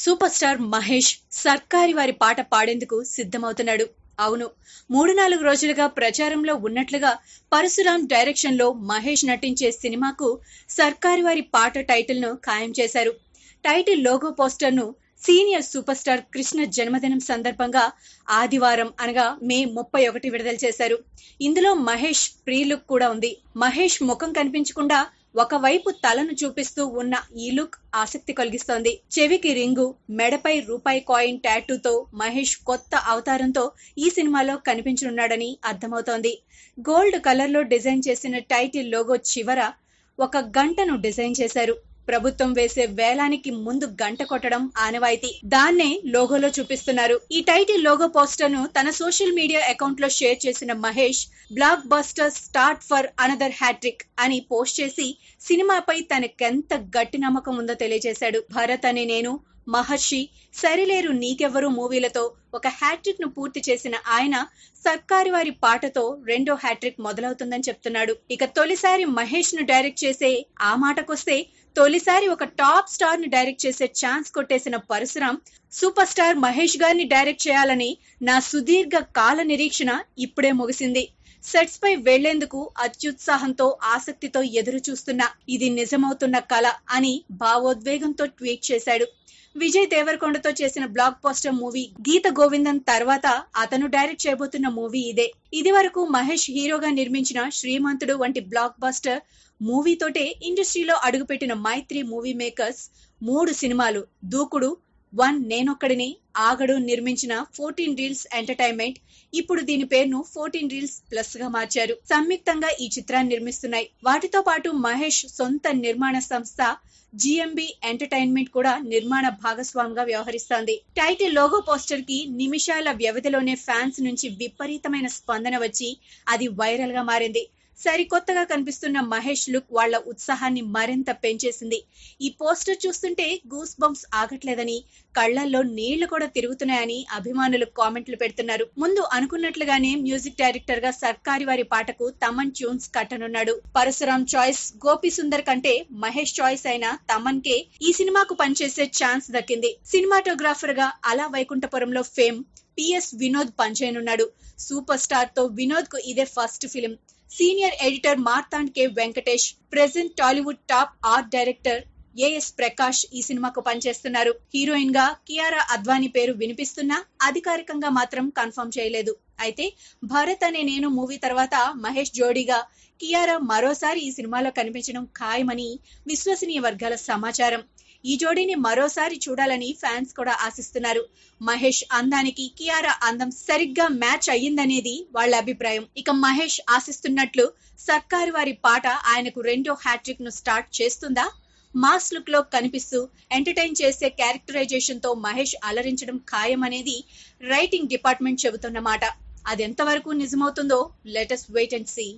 super star Mahesh సర్కారి వారి పాట పాడేందుకు సిద్ధమవుతున్నాడు అవును మూడు నాలుగు రోజులుగా ప్రచారంలో ఉన్నట్లుగా పరశురాం డైరెక్షన్లో మహేష్ నటించే సినిమాకు సర్కారి వారి పాట టైటిల్ను ఖాయం చేశారు టైటిల్ లోగో పోస్టర్ను సీనియర్ సూపర్ స్టార్ కృష్ణ జన్మదినం సందర్భంగా ఆదివారం అనగా మే ముప్పై ఒకటి విడుదల చేశారు ఇందులో మహేష్ ప్రీ లుక్ కూడా ఉంది మహేష్ ముఖం కనిపించకుండా ఒకవైపు తలను చూపిస్తూ ఉన్న ఈ లుక్ ఆసక్తి కలిగిస్తోంది చెవికి రింగు మెడపై రూపాయి కాయిన్ ట్యాటూతో మహేష్ కొత్త అవతారంతో ఈ సినిమాలో కనిపించనున్నాడని అర్థమవుతోంది గోల్డ్ కలర్లో డిజైన్ చేసిన టైటిల్ లోగో చివర ఒక గంటను డిజైన్ చేశారు ప్రభుత్వం వేసే వేలానికి ముందు గంట కొట్టడం ఆనవాయితీ దాన్నే లోగోలో చూపిస్తున్నారు ఈ టైటిల్ లోగో పోస్టర్ ను తన సోషల్ మీడియా అకౌంట్ లో షేర్ చేసిన Mahesh blockbuster start for another hattrick అని పోస్ట్ చేసి సినిమాపై తనకెంత గట్టి నమ్మకం ఉందో తెలియజేశాడు భరత్ అనే నేను మహర్షి సరిలేరు నీకెవ్వరు మూవీలతో ఒక హ్యాట్రిక్ ను పూర్తి చేసిన ఆయన సర్కారి వారి పాటతో రెండో హ్యాట్రిక్ మొదలవుతుందని చెప్తున్నాడు ఇక తొలిసారి మహేష్ ను డైరెక్ట్ చేసే ఆ మాటకొస్తే తొలిసారి ఒక టాప్ స్టార్ ను డైరెక్ట్ చేసే ఛాన్స్ కొట్టేసిన పరశురాం సూపర్ స్టార్ మహేష్ గారిని డైరెక్ట్ చేయాలని నా సుదీర్ఘ కాల నిరీక్షణ ఇప్పుడే ముగిసింది సెట్స్ పై వెళ్లేందుకు అత్యుత్సాహంతో ఆసక్తితో ఎదురు చూస్తున్నా ఇది నిజమవుతున్న కళ అని భావోద్వేగంతో ట్వీట్ చేశాడు విజయ్ దేవరకొండతో చేసిన blockbuster movie Geetha Govindam తర్వాత అతను డైరెక్ట్ చేయబోతున్న మూవీ ఇదే ఇది వరకు మహేష్ హీరోగా నిర్మించిన శ్రీమంతుడు వంటి బ్లాక్ బాస్టర్ మూవీతోటే ఇండస్ట్రీలో అడుగుపెట్టిన మైత్రి మూవీ మేకర్స్ మూడు సినిమాలు దూకుడు వన్ నేనొక్కడిని ఆగడు నిర్మించిన ఫోర్టీన్ రీల్స్ ఎంటర్టైన్మెంట్ ఇప్పుడు దీని పేరును ఫోర్టీన్ రీల్స్ ప్లస్ గా మార్చారు సంయుక్తంగా ఈ చిత్రాన్ని నిర్మిస్తున్నాయి వాటితో పాటు మహేష్ సొంత నిర్మాణ సంస్థ జిఎంబి ఎంటర్టైన్మెంట్ కూడా నిర్మాణ భాగస్వామిగా వ్యవహరిస్తోంది టైటిల్ లోగో పోస్టర్ కి నిమిషాల వ్యవధిలోనే ఫ్యాన్స్ నుంచి విపరీతమైన స్పందన వచ్చి అది వైరల్ గా మారింది సరికొత్తగా కనిపిస్తున్న మహేష్ లుక్ వాళ్ల ఉత్సాహాన్ని మరింత పెంచేసింది ఈ పోస్టర్ చూస్తుంటే గూస్ బంప్స్ ఆగట్లేదని కళ్లల్లో నీళ్లు కూడా తిరుగుతున్నాయని అభిమానులు కామెంట్లు పెడుతున్నారు ముందు అనుకున్నట్లుగానే మ్యూజిక్ డైరెక్టర్ గా సర్కారి వారి పాటకు తమన్ ట్యూన్స్ కట్టనున్నాడు పరశురాం చాయిస్ గోపి సుందర్ కంటే మహేష్ చాయిస్ అయిన తమన్ కే ఈ సినిమాకు పనిచేసే ఛాన్స్ దక్కింది సినిమాటోగ్రాఫర్ గా అలా వైకుంఠపురంలో ఫేమ్ పిఎస్ వినోద్ పనిచేయనున్నాడు సూపర్ స్టార్ తో వినోద్ కు ఇదే first film senior editor Marthand K Venkatesh present Tollywood top art director AS Prakash ఈ సినిమాకు పనిచేస్తున్నారు హీరోయిన్ గా కియారా అద్వానీ పేరు వినిపిస్తున్నా అధికారికంగా మాత్రం కన్ఫర్మ్ చేయలేదు అయితే భరత్ అనే నేను మూవీ తర్వాత మహేష్ జోడీగా కియారా మరోసారి ఈ సినిమాలో కనిపించడం ఖాయమని విశ్వసనీయ వర్గాల సమాచారం ఈ జోడీని మరోసారి చూడాలని ఫ్యాన్స్ కూడా ఆశిస్తున్నారు మహేష్ అందానికి కియారా అందం సరిగ్గా మ్యాచ్ అయ్యిందనేది వాళ్ళ అభిప్రాయం ఇక మహేష్ ఆశిస్తున్నట్లు సర్కారు వారి పాట ఆయనకు రెండో హ్యాట్రిక్ ను స్టార్ట్ చేస్తుందా మాస్ లుక్ లో కనిపిస్తూ ఎంటర్టైన్ చేసే క్యారెక్టరైజేషన్ తో మహేష్ అలరించడం ఖాయం అనేది రైటింగ్ డిపార్ట్మెంట్ చెబుతున్నమాట అది ఎంతవరకు నిజమవుతుందో లెటెస్ట్ వెయిట్ అండ్ సీ